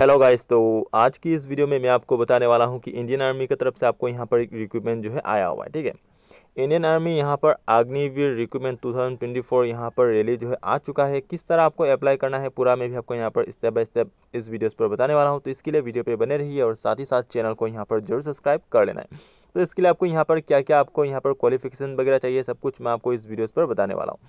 hello guys तो आज की इस वीडियो में मैं आपको बताने वाला हूं कि इंडियन आर्मी की तरफ से आपको यहां पर एक रिक्रूटमेंट जो है आया हुआ है ठीक है इंडियन आर्मी यहां पर अग्निवीर रिक्रूटमेंट 2024 यहां पर रैली जो है आ चुका है किस तरह आपको अप्लाई करना है पूरा मैं भी आपको यहां पर स्टेप बाय स्टेप इस वीडियोस पर बताने वाला हूँ तो इसके लिए वीडियो पर बने रहिए और साथ ही साथ चैनल को यहाँ पर जरूर सब्सक्राइब कर लेना है तो इसके लिए आपको यहाँ पर क्या क्या आपको यहाँ पर क्वालिफिकेशन वगैरह चाहिए सब कुछ मैं आपको इस वीडियोज़ पर बताने वाला हूँ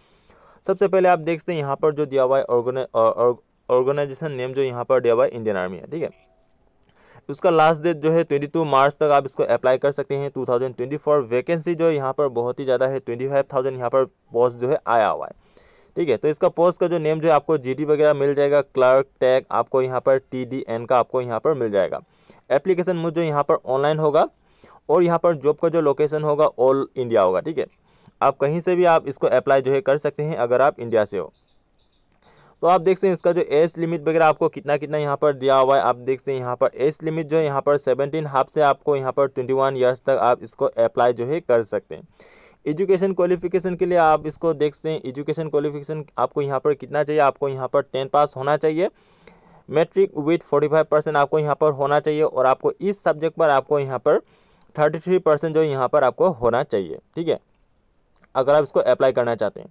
सबसे पहले आप देखते हैं यहाँ पर जो दिया हुआ है ऑर्गेनाइजेशन नेम जो यहाँ पर दिया हुआ है इंडियन आर्मी है ठीक है उसका लास्ट डेट जो है ट्वेंटी टू मार्च तक आप इसको अप्लाई कर सकते हैं two thousand twenty four vacancy जो है यहाँ पर बहुत ही ज़्यादा है ट्वेंटी फाइव थाउजेंड यहाँ पर पोस्ट जो है आया हुआ है ठीक है तो इसका पोस्ट का जो नेम जो है आपको डी वगैरह मिल जाएगा क्लर्क टैग आपको यहाँ पर एन का आपको यहाँ पर मिल जाएगा एप्लीकेशन मुझे यहाँ पर ऑनलाइन होगा और यहाँ पर जॉब का जो लोकेशन होगा ऑल इंडिया होगा ठीक है आप कहीं से भी आप इसको अप्लाई जो है कर सकते हैं अगर आप इंडिया से हो तो आप देख सकते हैं इसका जो एज लिमिट वगैरह आपको कितना कितना यहाँ पर दिया हुआ है आप देख सकते हैं यहाँ पर एज लिमिट जो है यहाँ पर सेवनटीन हाफ से आपको यहाँ पर ट्वेंटी वन ईयर्स तक आप इसको अप्लाई जो है कर सकते हैं एजुकेशन क्वालिफिकेशन के लिए आप इसको देखते हैं एजुकेशन क्वालिफिकेशन आपको यहाँ पर कितना चाहिए आपको यहाँ पर टेन पास होना चाहिए matric with forty five percent आपको यहाँ पर होना चाहिए और आपको इस सब्जेक्ट पर आपको यहाँ पर थर्टी थ्री परसेंट जो यहाँ पर आपको होना चाहिए ठीक है अगर आप इसको अप्लाई करना चाहते हैं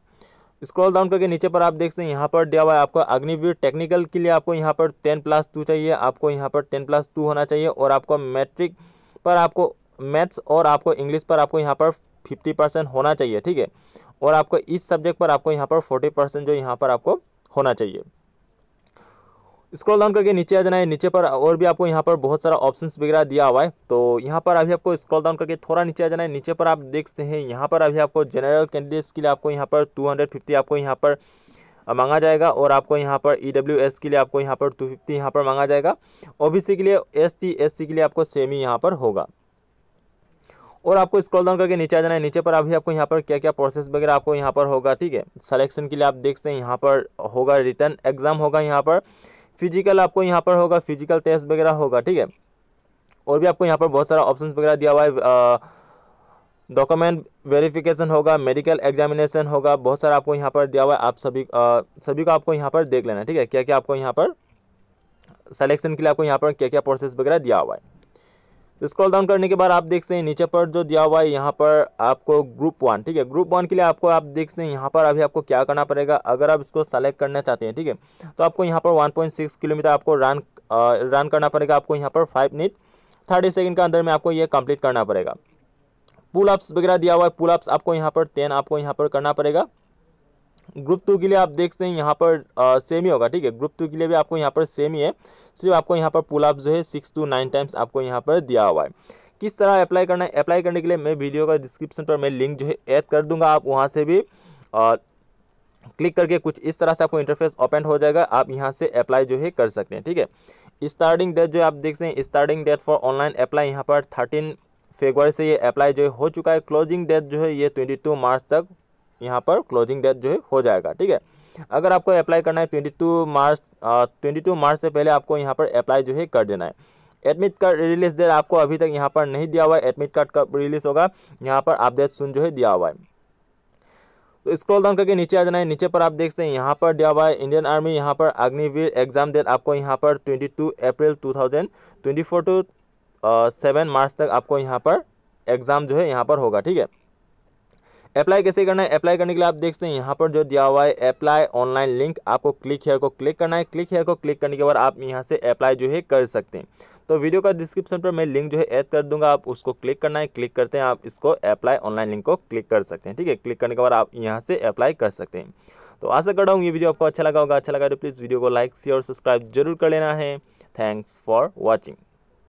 स्क्रॉल डाउन करके नीचे पर आप देख सकते हैं यहाँ पर दिया हुआ है आपको अग्निवीर टेक्निकल के लिए आपको यहाँ पर टेन प्लस टू चाहिए आपको यहाँ पर टेन प्लस टू होना चाहिए और आपको मैट्रिक पर आपको मैथ्स और आपको इंग्लिश पर आपको यहाँ पर फिफ्टी परसेंट होना चाहिए ठीक है और आपको इस सब्जेक्ट पर आपको यहाँ पर फोर्टी परसेंट जो यहाँ पर आपको होना चाहिए स्क्रॉल डाउन करके नीचे आ जाना है नीचे पर और भी आपको यहाँ पर बहुत सारा ऑप्शंस वगैरह दिया हुआ है तो यहाँ पर अभी आपको स्क्रॉल डाउन करके थोड़ा नीचे आ जाना है नीचे पर आप देखते हैं यहाँ पर अभी आपको जनरल कैंडिडेट्स के लिए आपको यहाँ पर फिफ्टी आपको यहाँ पर मांगा जाएगा और आपको यहाँ पर ई के लिए आपको यहाँ पर टू फिफ्टी यहाँ पर मांगा जाएगा ओ के लिए एस टी के लिए आपको सेम ही यहाँ पर होगा और आपको स्क्रॉल डाउन करके नीचे आ जाना है नीचे पर अभी आपको यहाँ पर क्या क्या प्रोसेस वगैरह आपको यहाँ पर होगा ठीक है सलेक्शन के लिए आप देख सकते हैं यहाँ पर होगा रिटर्न एग्जाम होगा यहाँ पर फिजिकल आपको यहाँ पर होगा फिजिकल टेस्ट वगैरह होगा ठीक है और भी आपको यहाँ पर बहुत सारा ऑप्शन वगैरह दिया हुआ है डॉक्यूमेंट वेरिफिकेशन होगा मेडिकल एग्जामिनेशन होगा बहुत सारा आपको यहाँ पर दिया हुआ है आप सभी आ, सभी को आपको यहाँ पर देख लेना ठीक है क्या क्या आपको यहाँ पर सेलेक्शन के लिए आपको यहाँ पर क्या क्या प्रोसेस वगैरह दिया हुआ है तो स्क्रॉल डाउन करने के बाद आप देख सकते हैं नीचे पर जो दिया हुआ है यहाँ पर आपको ग्रुप वन ठीक है ग्रुप वन के लिए आपको आप देख सकते हैं यहाँ पर अभी आपको क्या करना पड़ेगा अगर आप इसको सेलेक्ट करना चाहते हैं ठीक है तो आपको यहाँ पर 1.6 किलोमीटर आपको रन रन करना पड़ेगा आपको यहाँ पर फाइव मिनट थर्टी सेकेंड के अंदर में आपको ये कंप्लीट करना पड़ेगा पुल अप्स वगैरह दिया हुआ है पुल अप्स आपको यहाँ पर टेन आपको यहाँ पर करना पड़ेगा ग्रुप टू के लिए आप देखते हैं यहाँ पर आ, सेम ही होगा ठीक है ग्रुप टू के लिए भी आपको यहाँ पर सेम ही है सिर्फ आपको यहाँ पर पुल अप जो है सिक्स टू नाइन टाइम्स आपको यहाँ पर दिया हुआ है किस तरह अप्लाई करना है अप्लाई करने के लिए मैं वीडियो का डिस्क्रिप्शन पर मैं लिंक जो है ऐड कर दूंगा आप वहाँ से भी और क्लिक करके कुछ इस तरह से आपको इंटरफेस ओपन हो जाएगा आप यहाँ से अप्लाई जो है कर सकते हैं ठीक है स्टार्टिंग डेट जो आप देख सकते हैं starting date for online apply यहाँ पर थर्टीन फेब्रुवरी से ये अप्लाई जो है हो चुका है क्लोजिंग डेट जो है ये ट्वेंटी टू मार्च तक यहाँ पर क्लोजिंग डेट जो है हो जाएगा ठीक है अगर आपको अप्लाई करना है 22 मार्च ट्वेंटी टू मार्च से पहले आपको यहाँ पर अप्लाई जो है कर देना है एडमिट कार्ड रिलीज डेट आपको अभी तक यहाँ पर नहीं दिया हुआ है एडमिट कार्ड कब रिलीज होगा यहाँ पर अपडेट सुन जो है दिया हुआ है तो स्क्रॉल डाउन करके नीचे आ जाना है नीचे पर आप देख सकते हैं यहाँ पर दिया हुआ है इंडियन आर्मी यहाँ पर अग्निवीर एग्जाम डेट आपको यहाँ पर two April four two seven March तक आपको यहाँ पर एग्ज़ाम जो है यहाँ पर होगा ठीक है अप्लाई कैसे करना है अप्लाई करने के लिए आप देख सकते हैं यहाँ पर जो दिया हुआ है अप्लाई ऑनलाइन लिंक आपको क्लिक हेयर को क्लिक करना है क्लिक हेयर को क्लिक करने के बाद आप यहाँ से अप्लाई जो है कर सकते हैं तो वीडियो का डिस्क्रिप्शन पर मैं लिंक जो है ऐड कर दूंगा आप उसको क्लिक करना है क्लिक करते हैं आप इसको अप्लाई ऑनलाइन लिंक को क्लिक कर सकते हैं ठीक है क्लिक करने के बाद आप यहाँ से अप्लाई कर सकते हैं तो आशा कर रहा हूँ ये वीडियो आपको अच्छा लगा होगा अच्छा लगा तो प्लीज़ वीडियो को लाइक शेयर और सब्सक्राइब जरूर कर लेना है थैंक्स फॉर वॉचिंग